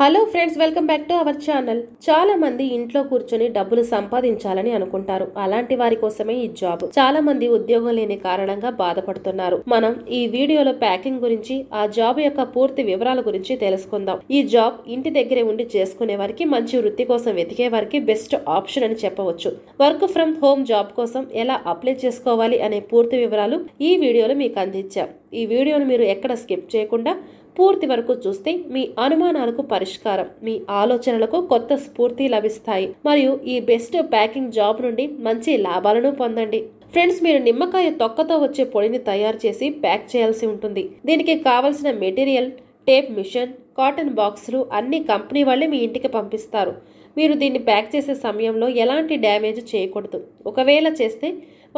hello friends welcome back to our channel చాలా మంది ఇంట్లో కూర్చొని డబ్బులు సంపాదించాలని అనుకుంటారు అలాంటి వారి కోసమే ఈ జాబ్ చాలా మంది ఉద్యోగం లేని కారణంగా బాధపడుతున్నారు మనం ఈ వీడియోలో ప్యాకింగ్ గురించి ఆ జాబ్ యొక్క పూర్తి వివరాల గురించి తెలుసుకుందాం ఈ జాబ్ ఇంటి దగ్గరే ఉండి చేసుకునే వారికి మంచి వృత్తి కోసం వెతికే వారికి బెస్ట్ ఆప్షన్ అని చెప్పవచ్చు వర్క్ ఫ్రమ్ హోమ్ జాబ్ కోసం ఎలా అప్లై చేసుకోవాలి అనే పూర్తి వివరాలు ఈ వీడియోలో మీకు అందించాం ఈ వీడియోను మీరు ఎక్కడ స్కిప్ చేయకుండా పూర్తి వరకు చూస్తే మీ అనుమానాలకు పరిష్కారం మీ ఆలోచనలకు కొత్త స్ఫూర్తి లభిస్తాయి మరియు ఈ బెస్ట్ ప్యాకింగ్ జాబ్ నుండి మంచి లాభాలను పొందండి ఫ్రెండ్స్ మీరు నిమ్మకాయ తొక్కతో వచ్చే పొడిని తయారు చేసి ప్యాక్ చేయాల్సి ఉంటుంది దీనికి కావలసిన మెటీరియల్ టేప్ మిషన్ కాటన్ బాక్సులు అన్ని కంపెనీ వాళ్ళే మీ ఇంటికి పంపిస్తారు మీరు దీన్ని ప్యాక్ చేసే సమయంలో ఎలాంటి డ్యామేజ్ చేయకూడదు ఒకవేళ చేస్తే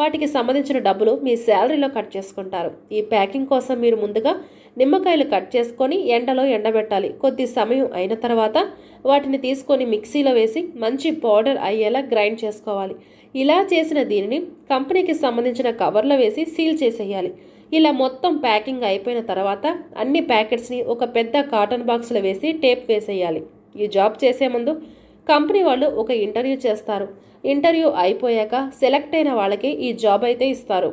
వాటికి సంబంధించిన డబ్బులు మీ శాలరీలో కట్ చేసుకుంటారు ఈ ప్యాకింగ్ కోసం మీరు ముందుగా నిమ్మకాయలు కట్ చేసుకొని ఎండలో ఎండబెట్టాలి కొద్ది సమయం అయిన తర్వాత వాటిని తీసుకొని మిక్సీలో వేసి మంచి పౌడర్ అయ్యేలా గ్రైండ్ చేసుకోవాలి ఇలా చేసిన దీనిని కంపెనీకి సంబంధించిన కవర్లో వేసి సీల్ చేసేయాలి ఇలా మొత్తం ప్యాకింగ్ అయిపోయిన తర్వాత అన్ని ప్యాకెట్స్ని ఒక పెద్ద కాటన్ బాక్స్లో వేసి టేప్ వేసేయాలి ఈ జాబ్ చేసే ముందు కంపెనీ వాళ్ళు ఒక ఇంటర్వ్యూ చేస్తారు ఇంటర్వ్యూ అయిపోయాక సెలెక్ట్ అయిన వాళ్ళకి ఈ జాబ్ అయితే ఇస్తారు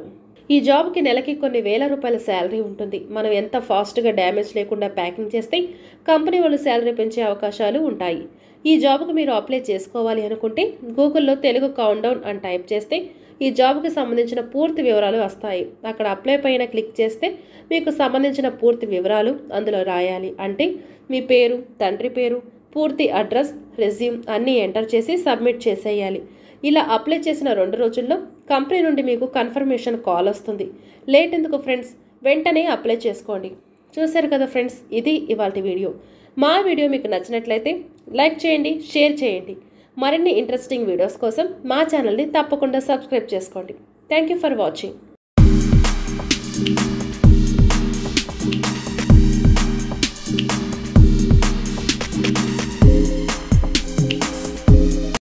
ఈ జాబ్కి నెలకి కొన్ని వేల రూపాయల శాలరీ ఉంటుంది మనం ఎంత ఫాస్ట్గా డ్యామేజ్ లేకుండా ప్యాకింగ్ చేస్తే కంపెనీ వాళ్ళు శాలరీ పెంచే అవకాశాలు ఉంటాయి ఈ జాబ్కు మీరు అప్లై చేసుకోవాలి అనుకుంటే గూగుల్లో తెలుగు డౌన్ అని టైప్ చేస్తే ఈ జాబ్కి సంబంధించిన పూర్తి వివరాలు వస్తాయి అక్కడ అప్లై పైన క్లిక్ చేస్తే మీకు సంబంధించిన పూర్తి వివరాలు అందులో రాయాలి అంటే మీ పేరు తండ్రి పేరు పూర్తి అడ్రస్ రెజ్యూమ్ అన్నీ ఎంటర్ చేసి సబ్మిట్ చేసేయాలి ఇలా అప్లై చేసిన రెండు రోజుల్లో కంపెనీ నుండి మీకు కన్ఫర్మేషన్ కాల్ వస్తుంది లేట్ ఎందుకు ఫ్రెండ్స్ వెంటనే అప్లై చేసుకోండి చూశారు కదా ఫ్రెండ్స్ ఇది ఇవాళ వీడియో మా వీడియో మీకు నచ్చినట్లయితే లైక్ చేయండి షేర్ చేయండి మరిన్ని ఇంట్రెస్టింగ్ వీడియోస్ కోసం మా ఛానల్ని తప్పకుండా సబ్స్క్రైబ్ చేసుకోండి థ్యాంక్ యూ ఫర్ వాచింగ్